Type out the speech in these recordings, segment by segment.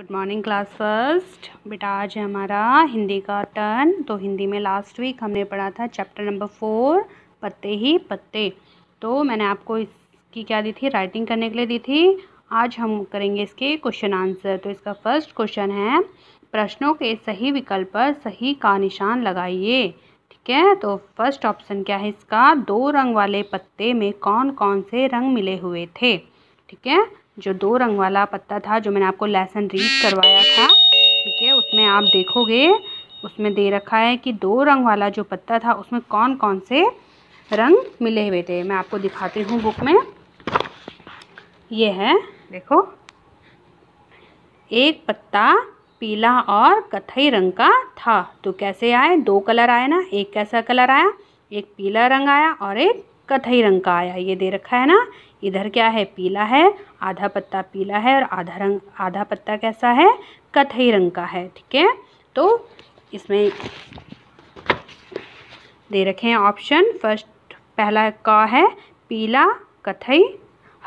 good morning class first बेटा आज है हमारा हिंदी का टर्न तो हिंदी में लास्ट वीक हमने पढ़ा था चैप्टर नंबर फोर पत्ते ही पत्ते तो मैंने आपको इसकी क्या दी थी राइटिंग करने के लिए दी थी आज हम करेंगे इसके क्वेश्चन आंसर तो इसका फर्स्ट क्वेश्चन है प्रश्नों के सही विकल्प पर सही का निशान लगाइए ठीक है तो फर्स्ट ऑप्शन क्या है इसका दो रंग वाले पत्ते में कौन कौन से रंग मिले हुए थे ठीक है जो दो रंग वाला पत्ता था जो मैंने आपको लेसन रीड करवाया था ठीक है उसमें आप देखोगे उसमें दे रखा है कि दो रंग वाला जो पत्ता था उसमें कौन कौन से रंग मिले हुए थे मैं आपको दिखाती हूँ बुक में ये है देखो एक पत्ता पीला और कथई रंग का था तो कैसे आए दो कलर आए ना एक कैसा कलर आया एक पीला रंग आया और एक कथई रंग का आया ये दे रखा है ना इधर क्या है पीला है आधा पत्ता पीला है और आधा रंग आधा पत्ता कैसा है कथई रंग का है ठीक है तो इसमें दे रखे हैं ऑप्शन फर्स्ट पहला का है पीला कथई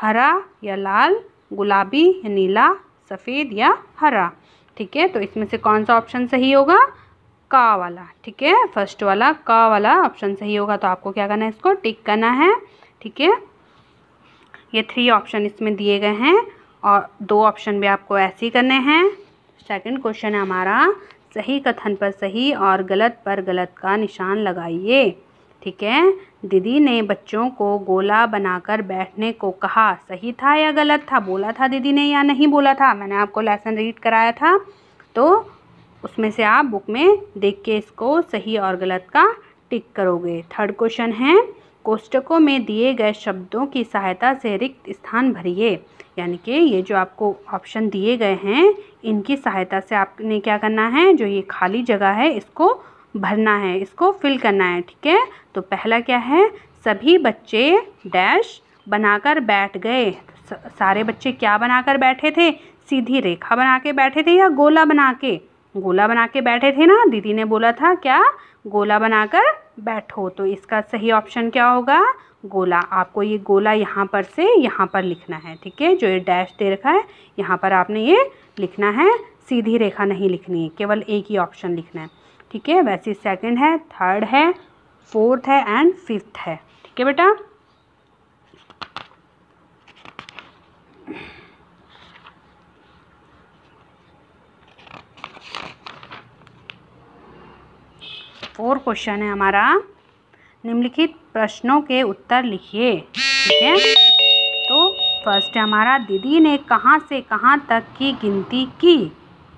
हरा या लाल गुलाबी या नीला सफ़ेद या हरा ठीक है तो इसमें से कौन सा ऑप्शन सही होगा का वाला ठीक है फर्स्ट वाला का वाला ऑप्शन सही होगा तो आपको क्या करना है इसको टिक करना है ठीक है ये थ्री ऑप्शन इसमें दिए गए हैं और दो ऑप्शन भी आपको ऐसे ही करने हैं सेकंड क्वेश्चन है हमारा सही कथन पर सही और गलत पर गलत का निशान लगाइए ठीक है दीदी ने बच्चों को गोला बनाकर बैठने को कहा सही था या गलत था बोला था दीदी ने या नहीं बोला था मैंने आपको लेसन रीड कराया था तो उसमें से आप बुक में देख के इसको सही और गलत का टिक करोगे थर्ड क्वेश्चन है कोष्टकों में दिए गए शब्दों की सहायता से रिक्त स्थान भरिए यानी कि ये जो आपको ऑप्शन दिए गए हैं इनकी सहायता से आपने क्या करना है जो ये खाली जगह है इसको भरना है इसको फिल करना है ठीक है तो पहला क्या है सभी बच्चे डैश बनाकर बैठ गए सारे बच्चे क्या बनाकर बैठे थे सीधी रेखा बना के बैठे थे या गोला बना के गोला बना के बैठे थे ना दीदी ने बोला था क्या गोला बनाकर बैठो तो इसका सही ऑप्शन क्या होगा गोला आपको ये गोला यहाँ पर से यहाँ पर लिखना है ठीक है जो ये डैश दे रखा है यहाँ पर आपने ये लिखना है सीधी रेखा नहीं लिखनी है केवल एक ही ऑप्शन लिखना है ठीक है वैसे सेकंड है थर्ड है फोर्थ है एंड फिफ्थ है ठीक है बेटा फोर क्वेश्चन है हमारा निम्नलिखित प्रश्नों के उत्तर लिखिए ठीक है तो फर्स्ट है हमारा दीदी ने कहाँ से कहाँ तक की गिनती की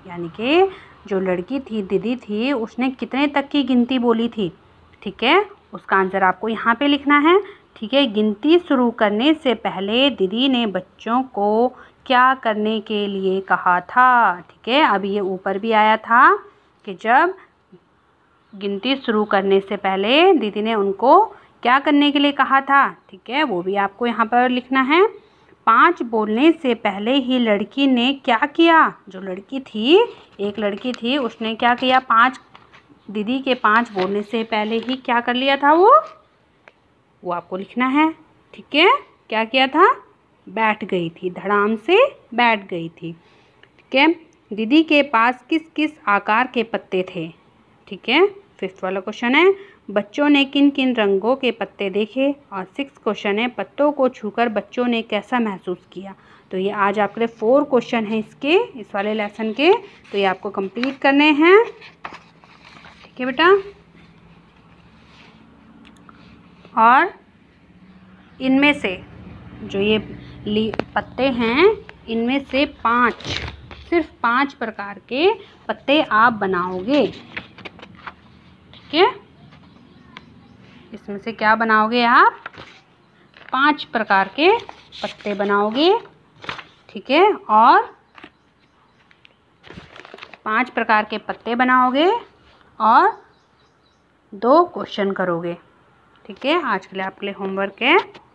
यानी कि जो लड़की थी दीदी थी उसने कितने तक की गिनती बोली थी ठीक है उसका आंसर आपको यहाँ पे लिखना है ठीक है गिनती शुरू करने से पहले दीदी ने बच्चों को क्या करने के लिए कहा था ठीक है अभी ये ऊपर भी आया था कि जब गिनती शुरू करने से पहले दीदी ने उनको क्या करने के लिए कहा था ठीक है वो भी आपको यहाँ पर लिखना है पाँच बोलने से पहले ही लड़की ने क्या किया जो लड़की थी एक लड़की थी उसने क्या किया पाँच दीदी के पाँच बोलने से पहले ही क्या कर लिया था वो वो आपको लिखना है ठीक है क्या किया था बैठ गई थी धड़ाम से बैठ गई थी ठीक है दीदी के पास किस किस आकार के पत्ते थे ठीक है फिफ्थ वाला क्वेश्चन है बच्चों ने किन किन रंगों के पत्ते देखे और सिक्स क्वेश्चन है पत्तों को छूकर बच्चों ने कैसा महसूस किया तो ये आज आपके लिए फोर क्वेश्चन है इसके इस वाले लेसन के तो ये आपको कंप्लीट करने हैं ठीक है बेटा और इनमें से जो ये पत्ते हैं इनमें से पांच सिर्फ पांच प्रकार के पत्ते आप बनाओगे है इसमें से क्या बनाओगे आप पांच प्रकार के पत्ते बनाओगे ठीक है और पांच प्रकार के पत्ते बनाओगे और दो क्वेश्चन करोगे ठीक है आज के लिए आपके लिए होमवर्क है